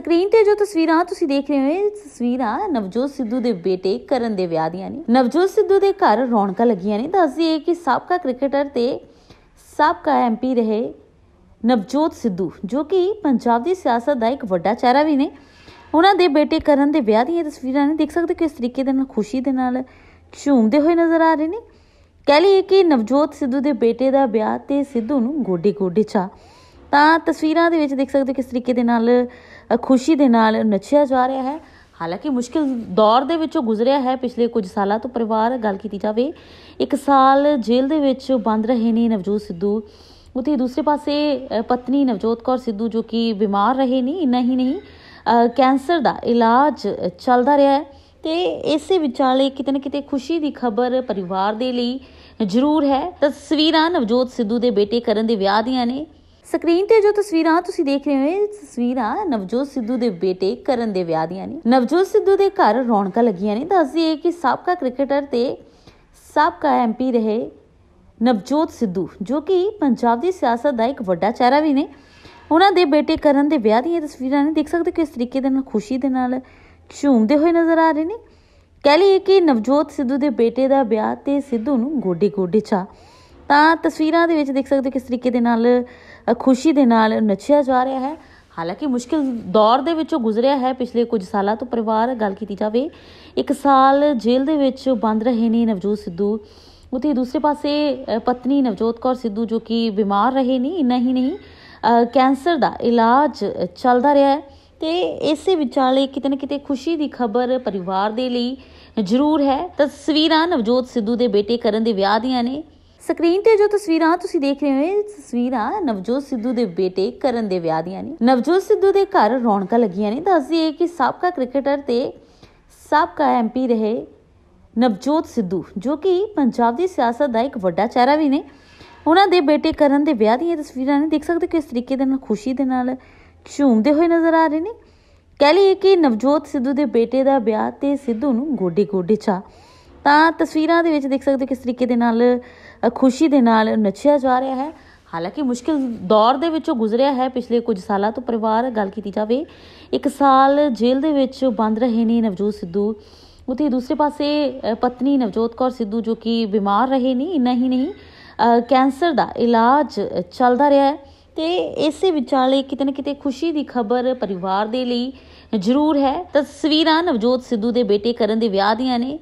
screen ਤੇ ਜੋ ਤਸਵੀਰਾਂ ਤੁਸੀਂ ਦੇਖ ਰਹੇ ਹੋ ਇਹ ਤਸਵੀਰਾਂ ਨਵਜੋਤ ਸਿੱਧੂ ਦੇ ਬੇਟੇ ਕਰਨ ਦੇ ਵਿਆਹ ਦੀਆਂ ਨੇ ਨਵਜੋਤ ਸਿੱਧੂ ਦੇ ਘਰ ਰੌਣਕਾਂ ਲੱਗੀਆਂ ਨੇ ਦੱਸਦੀ ਹੈ ਕਿ ਸਾਬਕਾ ਕ੍ਰਿਕਟਰ ਤੇ ਸਾਬਕਾ ਐਮਪੀ ਰਹੇ ਨਵਜੋਤ ਸਿੱਧੂ ਜੋ ਕਿ ਪੰਜਾਬ ਦੀ ਸਿਆਸਤ ਦਾ ਇੱਕ ਵੱਡਾ ਚਿਹਰਾ ਵੀ ਨੇ ਉਹਨਾਂ ਦੇ ਬੇਟੇ ਕਰਨ ਦੇ ਵਿਆਹ ਦੀਆਂ ਤਸਵੀਰਾਂ ਨੇ ਦੇਖ ਸਕਦੇ ਕਿਸ ਤਰੀਕੇ ਦੇ ਨਾਲ ਖੁਸ਼ੀ ਦੇ ਨਾਲ ਝੂਮਦੇ ਹੋਏ ਨਜ਼ਰ ਆ ਰਹੇ ਨੇ ਕਹਿ ਲਈਏ ਕਿ ਨਵਜੋਤ ਸਿੱਧੂ ਦੇ ਬੇਟੇ ਦਾ ਵਿਆਹ ਤੇ ਸਿੱਧੂ ਨੂੰ ਗੋਡੇ ਗੋਡੇ ਚਾ ਤਾਂ ਤਸਵੀਰਾਂ ਦੇ ਵਿੱਚ ਦੇਖ ਸਕਦੇ ਹੋ ਕਿਸ ਤਰੀਕੇ ਦੇ ਨਾਲ ਖੁਸ਼ੀ ਦੇ ਨਾਲ ਨੱਚਿਆ ਜਾ ਰਿਹਾ ਹੈ ਹਾਲਾਂਕਿ ਮੁਸ਼ਕਿਲ ਦੌਰ ਦੇ ਵਿੱਚੋਂ ਗੁਜ਼ਰਿਆ ਹੈ ਪਿਛਲੇ ਕੁਝ ਸਾਲਾਂ ਤੋਂ ਪਰਿਵਾਰ ਗੱਲ ਕੀਤੀ ਜਾਵੇ ਇੱਕ ਸਾਲ ਜੇਲ੍ਹ ਦੇ ਵਿੱਚ ਬੰਦ ਰਹੇ ਨੇ ਨਵਜੋਤ ਸਿੱਧੂ ਉਤੇ ਦੂਸਰੇ ਪਾਸੇ ਪਤਨੀ ਨਵਜੋਤ ਕੌਰ ਸਿੱਧੂ ਜੋ ਕਿ ਬਿਮਾਰ ਰਹੇ ਨੇ ਇੰਨਾ ਹੀ ਨਹੀਂ ਕੈਂਸਰ ਦਾ ਇਲਾਜ ਚੱਲਦਾ ਰਿਹਾ ਹੈ ਤੇ ਇਸੇ ਵਿਚਾਲੇ ਕਿਤੇ ਨਾ ਕਿਤੇ ਖੁਸ਼ੀ ਦੀ ਖਬਰ ਪਰਿਵਾਰ ਦੇ ਲਈ ਜ਼ਰੂਰ ਹੈ ਤਸਵੀਰਾਂ ਨਵਜੋਤ ਸਿੱਧੂ ਦੇ ਬੇਟੇ ਕਰਨ ਦੇ ਵਿਆਹ ਦੀਆਂ ਨੇ ਸਕਰੀਨ ਤੇ ਜੋ ਤਸਵੀਰਾਂ ਤੁਸੀਂ ਦੇਖ ਰਹੇ ਹੋ ਇਹ ਤਸਵੀਰਾਂ ਨਵਜੋਤ ਸਿੱਧੂ ਦੇ ਬੇਟੇ ਕਰਨ ਦੇ ਵਿਆਹ ਦੀਆਂ ਨੇ ਨਵਜੋਤ ਸਿੱਧੂ ਦੇ ਘਰ ਰੌਣਕਾਂ ਲੱਗੀਆਂ ਨੇ ਦੱਸਦੀ ਹੈ ਕਿ ਸਾਬਕਾ ਕ੍ਰਿਕਟਰ ਤੇ ਸਾਬਕਾ ਐਮਪੀ ਰਹੇ ਨਵਜੋਤ ਸਿੱਧੂ ਜੋ ਕਿ ਪੰਜਾਬ ਦੀ ਸਿਆਸਤ ਦਾ ਇੱਕ ਵੱਡਾ ਚਿਹਰਾ ਵੀ ਨੇ ਉਹਨਾਂ ਦੇ ਬੇਟੇ ਕਰਨ ਦੇ ਵਿਆਹ ਦੀਆਂ ਤਸਵੀਰਾਂ ਨੇ ਦੇਖ ਸਕਦੇ ਕਿਸ ਤਰੀਕੇ ਦੇ ਨਾਲ ਖੁਸ਼ੀ ਦੇ ਨਾਲ ਝੂਮਦੇ ਹੋਏ ਨਜ਼ਰ ਆ ਰਹੇ ਨੇ ਕਹਿ ਲਈਏ ਕਿ ਨਵਜੋਤ ਸਿੱਧੂ ਦੇ ਬੇਟੇ ਦਾ ਵਿਆਹ ਤੇ ਸਿੱਧੂ ਨੂੰ ਗੋਡੇ ਗੋਡੇ ਚਾ ਤਾਂ ਤਸਵੀਰਾਂ ਦੇ ਵਿੱਚ ਦੇਖ ਸਕਦੇ ਹੋ ਕਿਸ ਤਰੀਕੇ ਦੇ ਨਾਲ ਖੁਸ਼ੀ ਦੇ ਨਾਲ ਨੱਚਿਆ ਜਾ ਰਿਹਾ ਹੈ ਹਾਲਾਂਕਿ ਮੁਸ਼ਕਿਲ ਦੌਰ ਦੇ ਵਿੱਚੋਂ ਗੁਜ਼ਰਿਆ ਹੈ ਪਿਛਲੇ ਕੁਝ ਸਾਲਾਂ ਤੋਂ ਪਰਿਵਾਰ ਗੱਲ ਕੀਤੀ ਜਾਵੇ ਇੱਕ ਸਾਲ ਜੇਲ੍ਹ ਦੇ ਵਿੱਚ ਬੰਦ ਰਹੇ ਨੇ ਨਵਜੋਤ ਸਿੱਧੂ ਉਤੇ ਦੂਸਰੇ ਪਾਸੇ ਪਤਨੀ ਨਵਜੋਤ ਕੌਰ ਸਿੱਧੂ ਜੋ ਕਿ ਬਿਮਾਰ ਰਹੇ ਨੇ ਇੰਨਾ ਹੀ ਨਹੀਂ ਕੈਂਸਰ ਦਾ ਇਲਾਜ ਚੱਲਦਾ ਰਿਹਾ ਹੈ ਤੇ ਇਸੇ ਵਿਚਾਲੇ ਕਿਤੇ ਨਾ ਕਿਤੇ ਖੁਸ਼ੀ ਦੀ ਖਬਰ ਪਰਿਵਾਰ ਦੇ ਲਈ ਜ਼ਰੂਰ ਹੈ ਤਸਵੀਰਾਂ ਨਵਜੋਤ ਸਿੱਧੂ ਦੇ ਬੇਟੇ ਕਰਨ ਦੇ ਵਿਆਹ ਦੀਆਂ ਨੇ ਸਕਰੀਨ ਤੇ ਜੋ ਤਸਵੀਰਾਂ ਤੁਸੀਂ ਦੇਖ ਰਹੇ ਹੋ ਇਹ ਤਸਵੀਰਾਂ ਨਵਜੋਤ ਸਿੱਧੂ ਦੇ ਬੇਟੇ ਕਰਨ ਦੇ ਵਿਆਹ ਦੀਆਂ ਨੇ ਨਵਜੋਤ ਸਿੱਧੂ ਦੇ ਘਰ ਰੌਣਕਾਂ ਲੱਗੀਆਂ ਨੇ ਦੱਸਦੀ ਹੈ ਕਿ ਸਾਬਕਾ ਕ੍ਰਿਕਟਰ ਤੇ ਸਾਬਕਾ ਐਮਪੀ ਰਹੇ ਨਵਜੋਤ ਸਿੱਧੂ ਜੋ ਕਿ ਪੰਜਾਬ ਦੀ ਸਿਆਸਤ ਦਾ ਇੱਕ ਵੱਡਾ ਚਿਹਰਾ ਵੀ ਨੇ ਉਹਨਾਂ ਦੇ ਬੇਟੇ ਕਰਨ ਦੇ ਵਿਆਹ ਦੀਆਂ ਤਸਵੀਰਾਂ ਨੇ ਦੇਖ ਸਕਦੇ ਕਿਸ ਤਰੀਕੇ ਦੇ ਨਾਲ ਖੁਸ਼ੀ ਦੇ ਨਾਲ ਝੂਮਦੇ ਹੋਏ ਨਜ਼ਰ ਆ ਰਹੇ ਨੇ ਕਹਿ ਲਈਏ ਕਿ ਨਵਜੋਤ ਸਿੱਧੂ ਦੇ ਬੇਟੇ ਦਾ ਵਿਆਹ ਤੇ ਸਿੱਧੂ ਨੂੰ ਗੋਡੇ ਗੋਡੇ ਚਾ ਤਾਂ ਤਸਵੀਰਾਂ ਦੇ ਵਿੱਚ ਦੇਖ ਸਕਦੇ ਕਿਸ ਤਰੀਕੇ ਦੇ ਨਾਲ ਖੁਸ਼ੀ ਦੇ ਨਾਲ ਨੱਚਿਆ ਜਾ ਰਿਹਾ ਹੈ ਹਾਲਾਂਕਿ ਮੁਸ਼ਕਿਲ ਦੌਰ ਦੇ ਵਿੱਚੋਂ ਗੁਜ਼ਰਿਆ ਹੈ ਪਿਛਲੇ ਕੁਝ ਸਾਲਾਂ ਤੋਂ ਪਰਿਵਾਰ ਗੱਲ ਕੀਤੀ ਜਾਵੇ ਇੱਕ ਸਾਲ ਜੇਲ੍ਹ ਦੇ ਵਿੱਚ ਬੰਦ ਰਹੇ ਨੇ ਨਵਜੋਤ ਸਿੱਧੂ ਉਤੇ ਦੂਸਰੇ ਪਾਸੇ ਪਤਨੀ ਨਵਜੋਤ ਕੌਰ ਸਿੱਧੂ ਜੋ ਕਿ ਬਿਮਾਰ ਰਹੇ ਨਹੀਂ ਇੰਨਾ ਹੀ ਨਹੀਂ ਕੈਂਸਰ ਦਾ ਇਲਾਜ ਚੱਲਦਾ ਰਿਹਾ ਹੈ ਤੇ ਇਸੇ ਵਿਚਾਲੇ ਕਿਤੇ ਨਾ ਕਿਤੇ ਖੁਸ਼ੀ ਦੀ ਖਬਰ ਪਰਿਵਾਰ ਦੇ ਲਈ ਜ਼ਰੂਰ ਹੈ ਤਸਵੀਰਾਂ ਨਵਜੋਤ ਸਿੱਧੂ ਦੇ ਬੇਟੇ ਕਰਨ ਦੇ ਵਿਆਹ ਦੀਆਂ ਨੇ